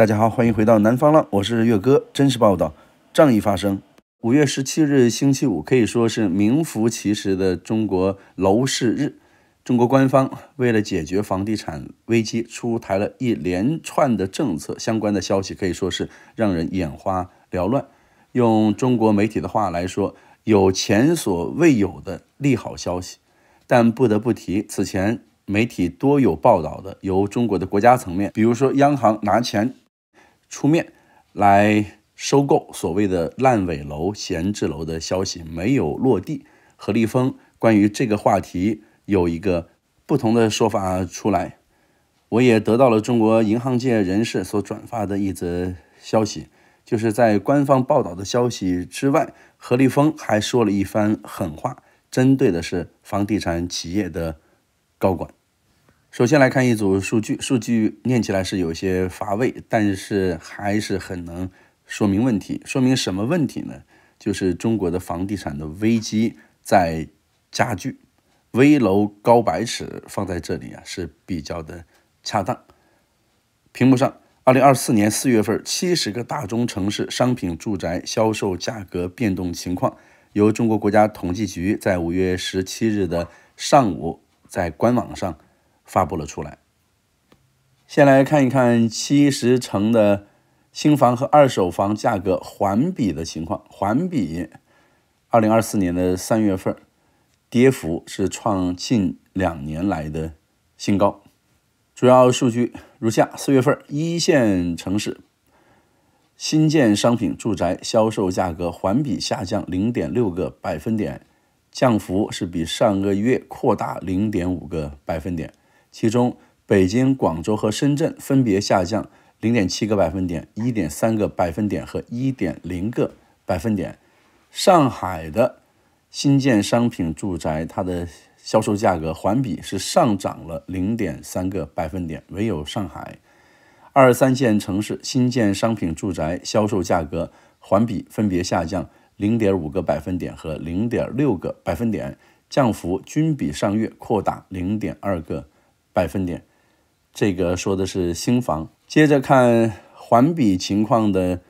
大家好，欢迎回到南方浪，我是岳哥，真实报道，仗义发声。五月十七日星期五，可以说是名副其实的中国楼市日。中国官方为了解决房地产危机，出台了一连串的政策相关的消息，可以说是让人眼花缭乱。用中国媒体的话来说，有前所未有的利好消息。但不得不提，此前媒体多有报道的，由中国的国家层面，比如说央行拿钱。出面来收购所谓的烂尾楼、闲置楼的消息没有落地，何立峰关于这个话题有一个不同的说法出来，我也得到了中国银行界人士所转发的一则消息，就是在官方报道的消息之外，何立峰还说了一番狠话，针对的是房地产企业的高管。首先来看一组数据，数据念起来是有些乏味，但是还是很能说明问题。说明什么问题呢？就是中国的房地产的危机在加剧。危楼高百尺，放在这里啊是比较的恰当。屏幕上，二零二四年四月份七十个大中城市商品住宅销售价格变动情况，由中国国家统计局在五月十七日的上午在官网上。发布了出来。先来看一看七十城的新房和二手房价格环比的情况。环比，二零二四年的三月份跌幅是创近两年来的新高。主要数据如下：四月份一线城市新建商品住宅销售价格环比下降零点六个百分点，降幅是比上个月扩大零点五个百分点。其中，北京、广州和深圳分别下降零点七个百分点、一点三个百分点和一点零个百分点。上海的新建商品住宅，它的销售价格环比是上涨了零点三个百分点，唯有上海二三线城市新建商品住宅销售价格环比分别下降零点五个百分点和零点六个百分点，降幅均比上月扩大零点二个。百分点，这个说的是新房。接着看环比情况的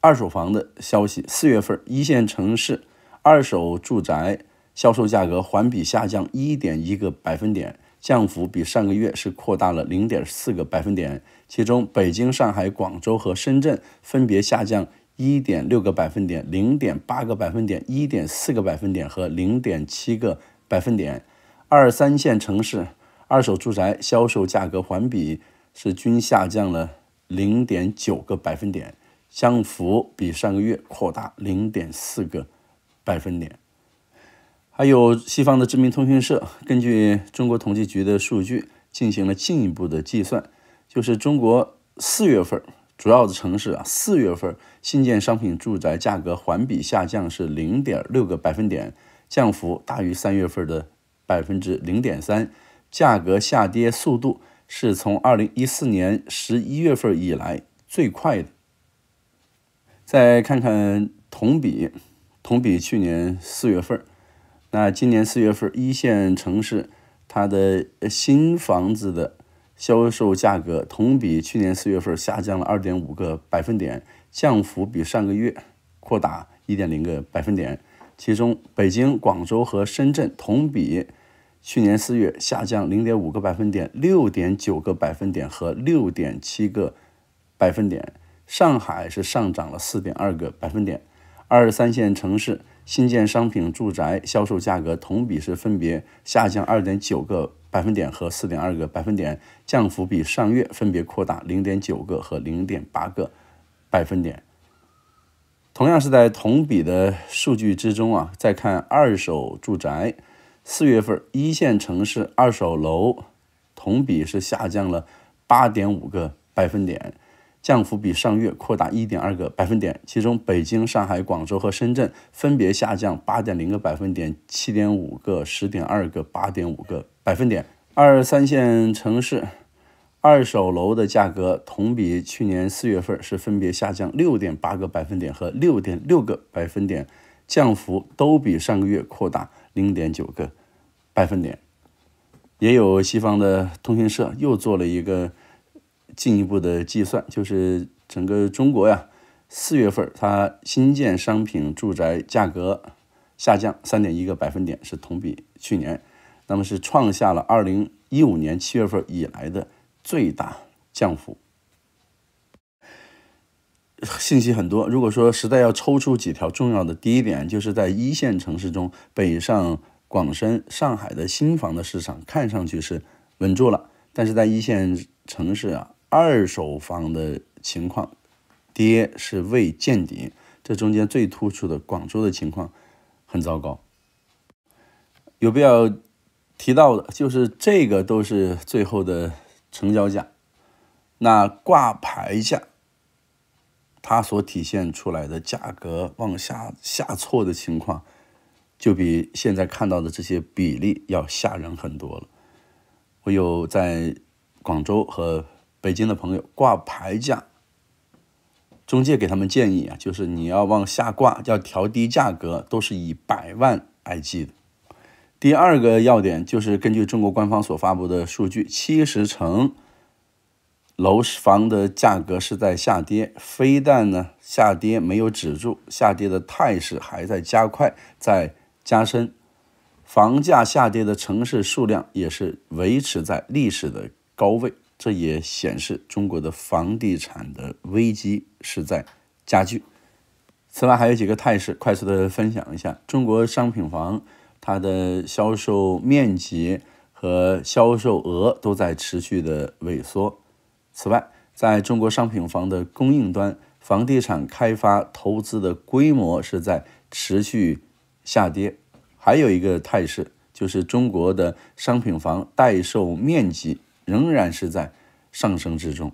二手房的消息：四月份一线城市二手住宅销售价格环比下降一点一个百分点，降幅比上个月是扩大了零点四个百分点。其中，北京、上海、广州和深圳分别下降一点六个百分点、零点八个百分点、一点四个百分点和零点七个百分点。二三线城市。二手住宅销售价格环比是均下降了零点九个百分点，降幅比上个月扩大零点四个百分点。还有西方的知名通讯社根据中国统计局的数据进行了进一步的计算，就是中国四月份主要的城市啊，四月份新建商品住宅价格环比下降是零点六个百分点，降幅大于三月份的百分之零点三。价格下跌速度是从二零一四年十一月份以来最快的。再看看同比，同比去年四月份，那今年四月份一线城市它的新房子的销售价格同比去年四月份下降了二点五个百分点，降幅比上个月扩大一点零个百分点。其中，北京、广州和深圳同比。去年四月下降零点五个百分点、六点九个百分点和六点七个百分点。上海是上涨了四点二个百分点。二三线城市新建商品住宅销售价格同比是分别下降二点九个百分点和四点二个百分点，降幅比上月分别扩大零点九个和零点八个百分点。同样是在同比的数据之中啊，再看二手住宅。四月份，一线城市二手楼同比是下降了八点五个百分点，降幅比上月扩大一点二个百分点。其中，北京、上海、广州和深圳分别下降八点零个百分点、七点五个、十点二个、八点五个百分点。二三线城市二手楼的价格同比去年四月份是分别下降六点八个百分点和六点六个百分点，降幅都比上个月扩大。零点九个百分点，也有西方的通讯社又做了一个进一步的计算，就是整个中国呀，四月份它新建商品住宅价格下降三点一个百分点，是同比去年，那么是创下了二零一五年七月份以来的最大降幅。信息很多，如果说实在要抽出几条重要的，第一点就是在一线城市中，北上广深、上海的新房的市场看上去是稳住了，但是在一线城市啊，二手房的情况跌是未见底，这中间最突出的广州的情况很糟糕。有必要提到的就是这个都是最后的成交价，那挂牌价。它所体现出来的价格往下下挫的情况，就比现在看到的这些比例要吓人很多了。我有在广州和北京的朋友挂牌价，中介给他们建议啊，就是你要往下挂，要调低价格，都是以百万来计的。第二个要点就是根据中国官方所发布的数据，七十成。楼市房的价格是在下跌，非但呢下跌没有止住，下跌的态势还在加快，在加深。房价下跌的城市数量也是维持在历史的高位，这也显示中国的房地产的危机是在加剧。此外，还有几个态势快速的分享一下：中国商品房它的销售面积和销售额都在持续的萎缩。此外，在中国商品房的供应端，房地产开发投资的规模是在持续下跌。还有一个态势，就是中国的商品房待售面积仍然是在上升之中。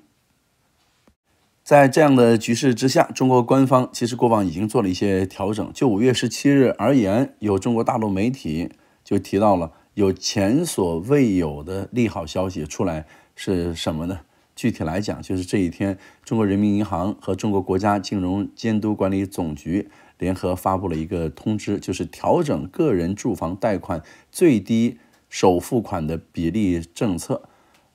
在这样的局势之下，中国官方其实过往已经做了一些调整。就五月十七日而言，有中国大陆媒体就提到了有前所未有的利好消息出来，是什么呢？具体来讲，就是这一天，中国人民银行和中国国家金融监督管理总局联合发布了一个通知，就是调整个人住房贷款最低首付款的比例政策。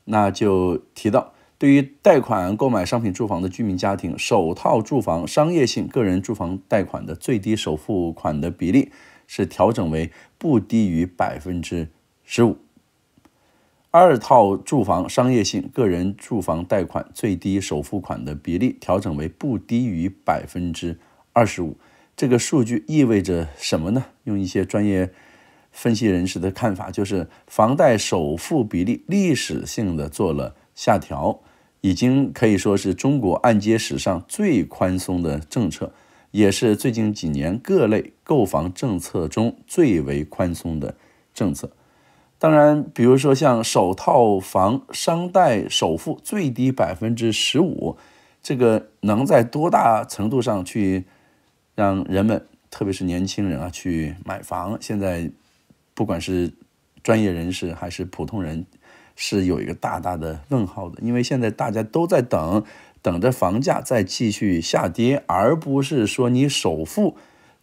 那就提到，对于贷款购买商品住房的居民家庭，首套住房商业性个人住房贷款的最低首付款的比例是调整为不低于百分之十五。二套住房商业性个人住房贷款最低首付款的比例调整为不低于百分之二十五。这个数据意味着什么呢？用一些专业分析人士的看法，就是房贷首付比例历史性的做了下调，已经可以说是中国按揭史上最宽松的政策，也是最近几年各类购房政策中最为宽松的政策。当然，比如说像首套房商贷首付最低百分之十五，这个能在多大程度上去让人们，特别是年轻人啊去买房？现在不管是专业人士还是普通人，是有一个大大的问号的，因为现在大家都在等，等着房价再继续下跌，而不是说你首付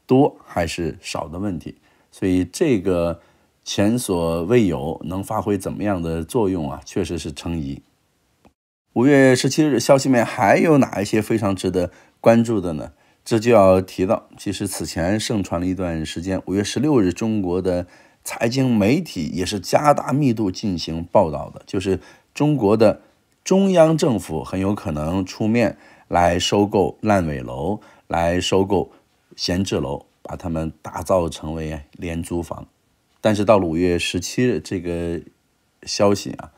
多还是少的问题，所以这个。前所未有能发挥怎么样的作用啊？确实是成疑。五月十七日消息面还有哪一些非常值得关注的呢？这就要提到，其实此前盛传了一段时间。五月十六日，中国的财经媒体也是加大密度进行报道的，就是中国的中央政府很有可能出面来收购烂尾楼，来收购闲置楼，把它们打造成为廉租房。但是到了五月十七日，这个消息啊，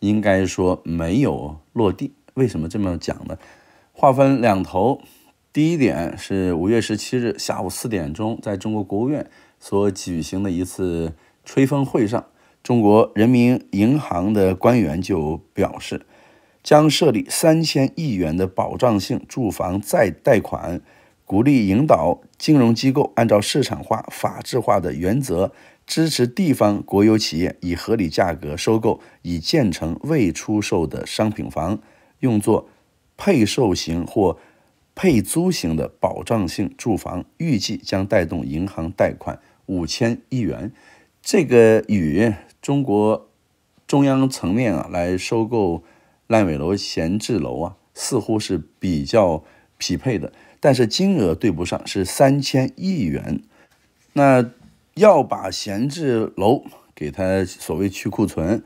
应该说没有落地。为什么这么讲呢？划分两头。第一点是五月十七日下午四点钟，在中国国务院所举行的一次吹风会上，中国人民银行的官员就表示，将设立三千亿元的保障性住房再贷款，鼓励引导金融机构按照市场化、法治化的原则。支持地方国有企业以合理价格收购已建成未出售的商品房，用作配售型或配租型的保障性住房，预计将带动银行贷款五千亿元。这个与中国中央层面啊来收购烂尾楼、闲置楼啊，似乎是比较匹配的，但是金额对不上，是三千亿元。那。要把闲置楼给他所谓去库存，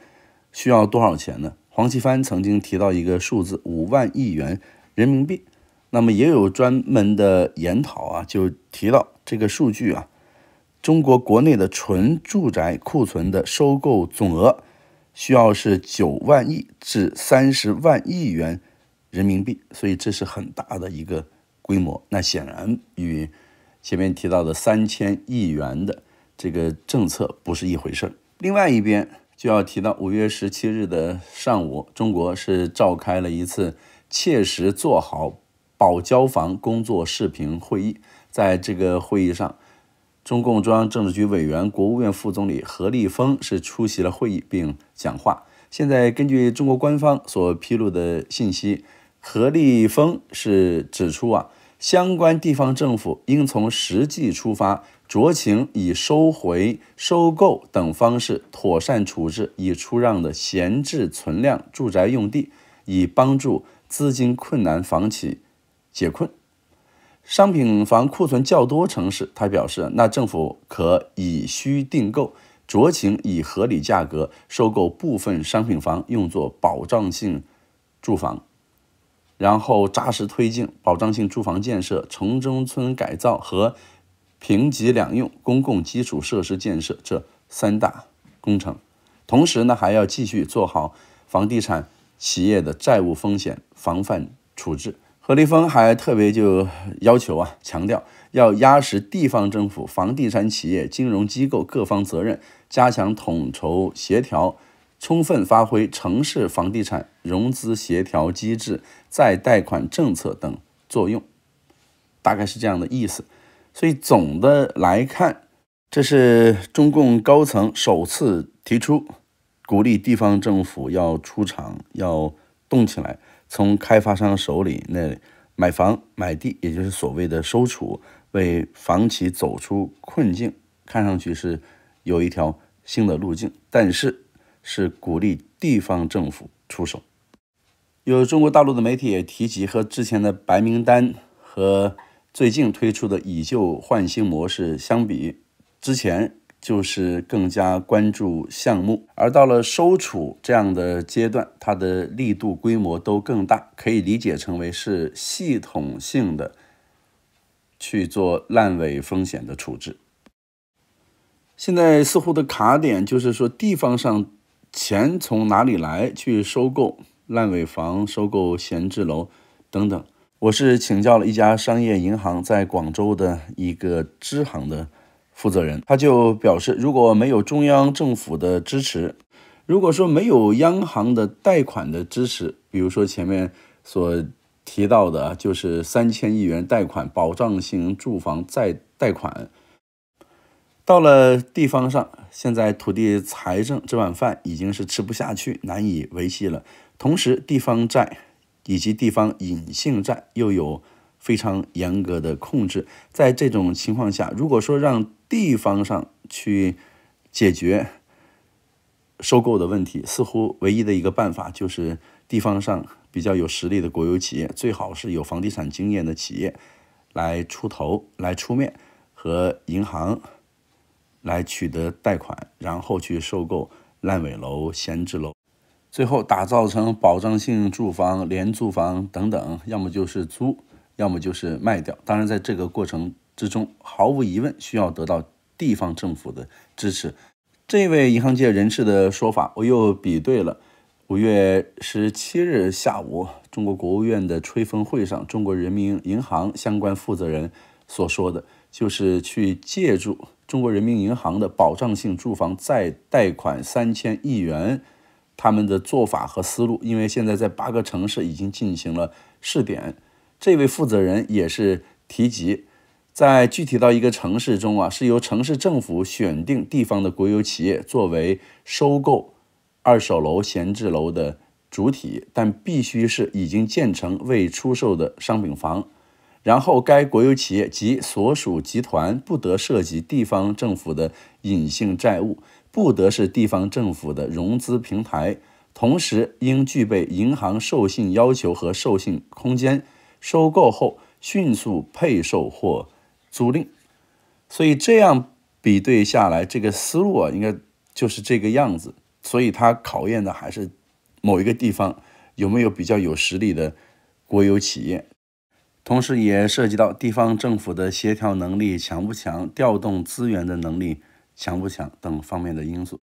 需要多少钱呢？黄奇帆曾经提到一个数字，五万亿元人民币。那么也有专门的研讨啊，就提到这个数据啊，中国国内的纯住宅库存的收购总额，需要是九万亿至三十万亿元人民币，所以这是很大的一个规模。那显然与前面提到的三千亿元的。这个政策不是一回事儿。另外一边就要提到五月十七日的上午，中国是召开了一次切实做好保交房工作视频会议。在这个会议上，中共中央政治局委员、国务院副总理何立峰是出席了会议并讲话。现在根据中国官方所披露的信息，何立峰是指出啊。相关地方政府应从实际出发，酌情以收回收购等方式妥善处置已出让的闲置存量住宅用地，以帮助资金困难房企解困。商品房库存较多城市，他表示，那政府可以需订购，酌情以合理价格收购部分商品房，用作保障性住房。然后扎实推进保障性住房建设、城中村改造和平级两用公共基础设施建设这三大工程，同时呢还要继续做好房地产企业的债务风险防范处置。何立峰还特别就要求啊，强调要压实地方政府、房地产企业、金融机构各方责任，加强统筹协调。充分发挥城市房地产融资协调机制、再贷款政策等作用，大概是这样的意思。所以总的来看，这是中共高层首次提出鼓励地方政府要出场、要动起来，从开发商手里那买房买地，也就是所谓的收储，为房企走出困境，看上去是有一条新的路径，但是。是鼓励地方政府出手。有中国大陆的媒体也提及，和之前的白名单和最近推出的以旧换新模式相比，之前就是更加关注项目，而到了收储这样的阶段，它的力度规模都更大，可以理解成为是系统性的去做烂尾风险的处置。现在似乎的卡点就是说地方上。钱从哪里来？去收购烂尾房、收购闲置楼等等。我是请教了一家商业银行在广州的一个支行的负责人，他就表示，如果没有中央政府的支持，如果说没有央行的贷款的支持，比如说前面所提到的，就是三千亿元贷款保障性住房再贷款。到了地方上，现在土地财政这碗饭已经是吃不下去，难以维系了。同时，地方债以及地方隐性债又有非常严格的控制。在这种情况下，如果说让地方上去解决收购的问题，似乎唯一的一个办法就是地方上比较有实力的国有企业，最好是有房地产经验的企业来出头、来出面和银行。来取得贷款，然后去收购烂尾楼、闲置楼，最后打造成保障性住房、廉租房等等，要么就是租，要么就是卖掉。当然，在这个过程之中，毫无疑问需要得到地方政府的支持。这位银行界人士的说法，我又比对了。五月十七日下午，中国国务院的吹风会上，中国人民银行相关负责人所说的。就是去借助中国人民银行的保障性住房再贷款三千亿元，他们的做法和思路，因为现在在八个城市已经进行了试点。这位负责人也是提及，在具体到一个城市中啊，是由城市政府选定地方的国有企业作为收购二手楼、闲置楼的主体，但必须是已经建成未出售的商品房。然后，该国有企业及所属集团不得涉及地方政府的隐性债务，不得是地方政府的融资平台，同时应具备银行授信要求和授信空间。收购后迅速配售或租赁。所以这样比对下来，这个思路啊，应该就是这个样子。所以它考验的还是某一个地方有没有比较有实力的国有企业。同时，也涉及到地方政府的协调能力强不强、调动资源的能力强不强等方面的因素。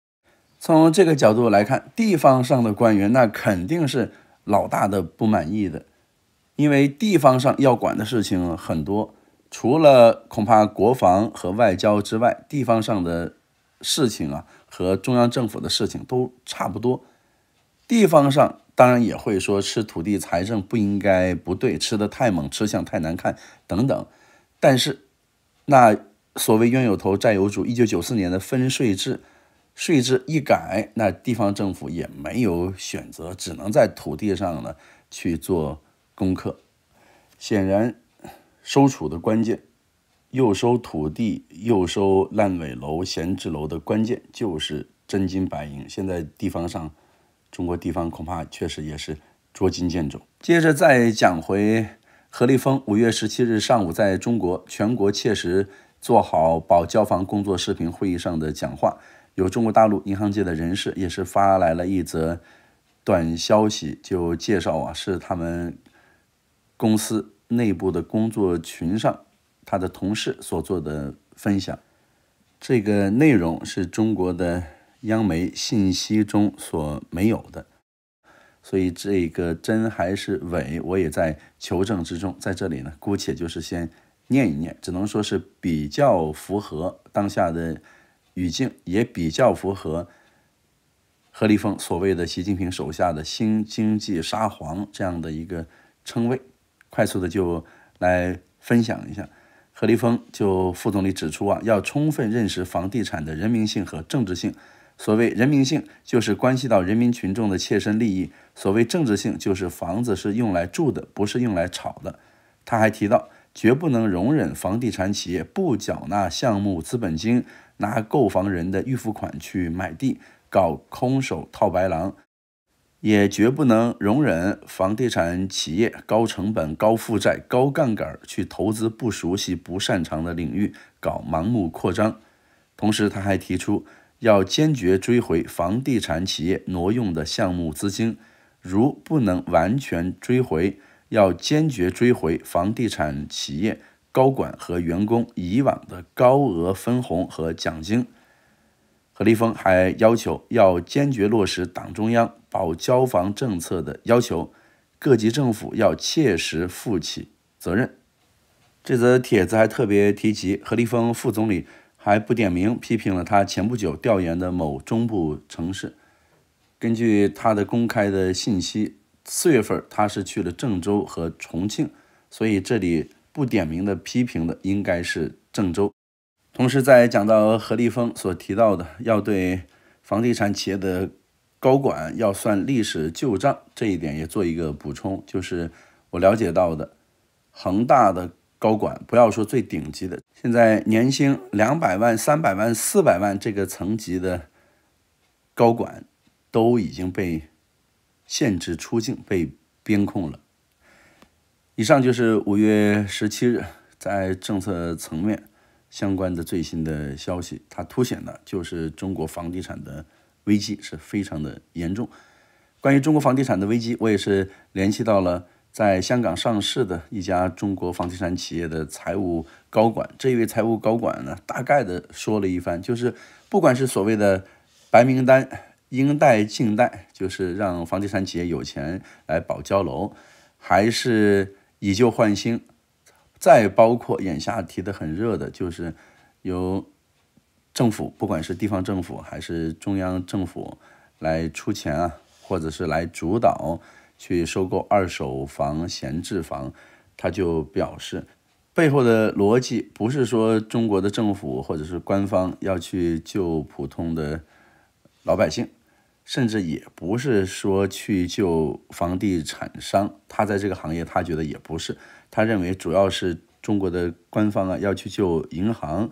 从这个角度来看，地方上的官员那肯定是老大的不满意的，因为地方上要管的事情很多，除了恐怕国防和外交之外，地方上的事情啊和中央政府的事情都差不多。地方上。当然也会说吃土地财政不应该不对，吃的太猛，吃相太难看等等。但是，那所谓冤有头债有主，一九九四年的分税制税制一改，那地方政府也没有选择，只能在土地上呢去做功课。显然，收储的关键，又收土地又收烂尾楼、闲置楼的关键就是真金白银。现在地方上。中国地方恐怕确实也是捉襟见肘。接着再讲回何立峰，五月十七日上午在中国全国切实做好保交房工作视频会议上的讲话，有中国大陆银行界的人士也是发来了一则短消息，就介绍啊是他们公司内部的工作群上他的同事所做的分享。这个内容是中国的。央媒信息中所没有的，所以这个真还是伪，我也在求证之中。在这里呢，姑且就是先念一念，只能说是比较符合当下的语境，也比较符合何立峰所谓的“习近平手下的新经济沙皇”这样的一个称谓。快速的就来分享一下，何立峰就副总理指出啊，要充分认识房地产的人民性和政治性。所谓人民性，就是关系到人民群众的切身利益；所谓政治性，就是房子是用来住的，不是用来炒的。他还提到，绝不能容忍房地产企业不缴纳项目资本金，拿购房人的预付款去买地，搞空手套白狼；也绝不能容忍房地产企业高成本、高负债、高杠杆去投资不熟悉、不擅长的领域，搞盲目扩张。同时，他还提出。要坚决追回房地产企业挪用的项目资金，如不能完全追回，要坚决追回房地产企业高管和员工以往的高额分红和奖金。何立峰还要求要坚决落实党中央保交房政策的要求，各级政府要切实负起责任。这则帖子还特别提及何立峰副总理。还不点名批评了他前不久调研的某中部城市。根据他的公开的信息，四月份他是去了郑州和重庆，所以这里不点名的批评的应该是郑州。同时，在讲到何立峰所提到的要对房地产企业的高管要算历史旧账这一点，也做一个补充，就是我了解到的恒大的。高管不要说最顶级的，现在年薪两百万、三百万、四百万这个层级的高管，都已经被限制出境、被边控了。以上就是五月十七日在政策层面相关的最新的消息，它凸显的就是中国房地产的危机是非常的严重。关于中国房地产的危机，我也是联系到了。在香港上市的一家中国房地产企业的财务高管，这位财务高管呢，大概的说了一番，就是不管是所谓的白名单、应贷尽贷，就是让房地产企业有钱来保交楼，还是以旧换新，再包括眼下提的很热的，就是由政府，不管是地方政府还是中央政府来出钱啊，或者是来主导。去收购二手房、闲置房，他就表示，背后的逻辑不是说中国的政府或者是官方要去救普通的老百姓，甚至也不是说去救房地产商。他在这个行业，他觉得也不是，他认为主要是中国的官方啊要去救银行，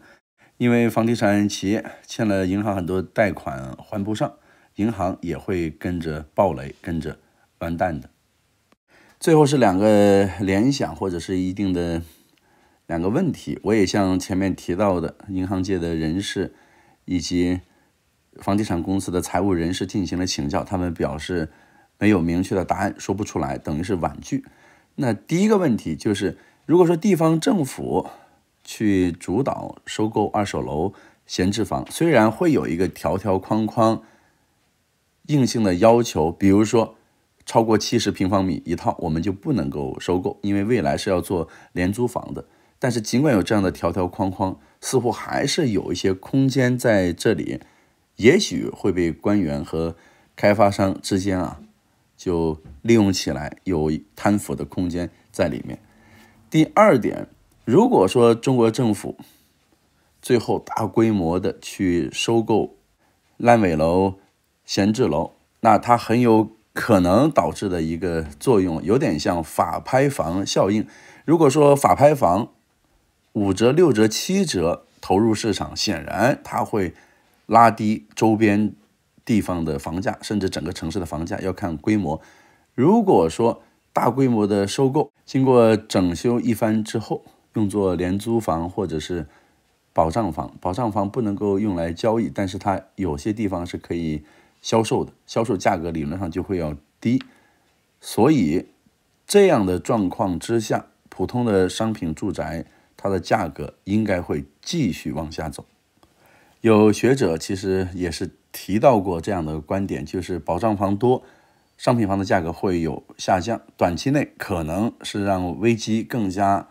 因为房地产企业欠了银行很多贷款还不上，银行也会跟着暴雷，跟着。完蛋的，最后是两个联想，或者是一定的两个问题。我也像前面提到的，银行界的人士以及房地产公司的财务人士进行了请教，他们表示没有明确的答案，说不出来，等于是婉拒。那第一个问题就是，如果说地方政府去主导收购二手楼、闲置房，虽然会有一个条条框框硬性的要求，比如说。超过七十平方米一套，我们就不能够收购，因为未来是要做廉租房的。但是尽管有这样的条条框框，似乎还是有一些空间在这里，也许会被官员和开发商之间啊，就利用起来，有贪腐的空间在里面。第二点，如果说中国政府最后大规模的去收购烂尾楼、闲置楼，那它很有。可能导致的一个作用，有点像法拍房效应。如果说法拍房五折、六折、七折投入市场，显然它会拉低周边地方的房价，甚至整个城市的房价。要看规模。如果说大规模的收购，经过整修一番之后，用作廉租房或者是保障房，保障房不能够用来交易，但是它有些地方是可以。销售的销售价格理论上就会要低，所以这样的状况之下，普通的商品住宅它的价格应该会继续往下走。有学者其实也是提到过这样的观点，就是保障房多，商品房的价格会有下降，短期内可能是让危机更加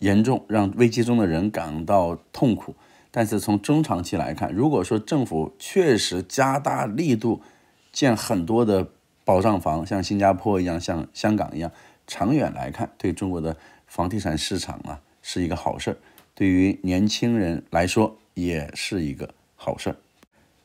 严重，让危机中的人感到痛苦。但是从中长期来看，如果说政府确实加大力度建很多的保障房，像新加坡一样，像香港一样，长远来看，对中国的房地产市场啊是一个好事儿，对于年轻人来说也是一个好事儿。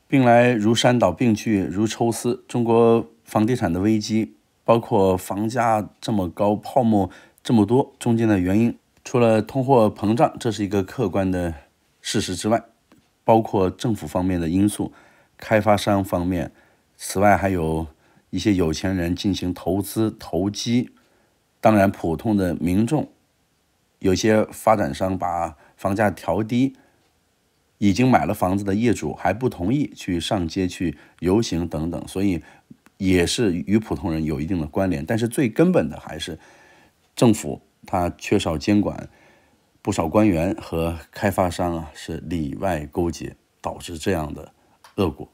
病来如山倒，病去如抽丝。中国房地产的危机，包括房价这么高、泡沫这么多，中间的原因，除了通货膨胀，这是一个客观的。事实之外，包括政府方面的因素，开发商方面，此外还有一些有钱人进行投资投机，当然普通的民众，有些发展商把房价调低，已经买了房子的业主还不同意去上街去游行等等，所以也是与普通人有一定的关联，但是最根本的还是政府它缺少监管。不少官员和开发商啊，是里外勾结，导致这样的恶果。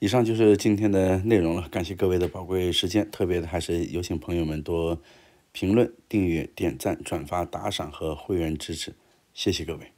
以上就是今天的内容了，感谢各位的宝贵时间。特别的，还是有请朋友们多评论、订阅、点赞、转发、打赏和会员支持，谢谢各位。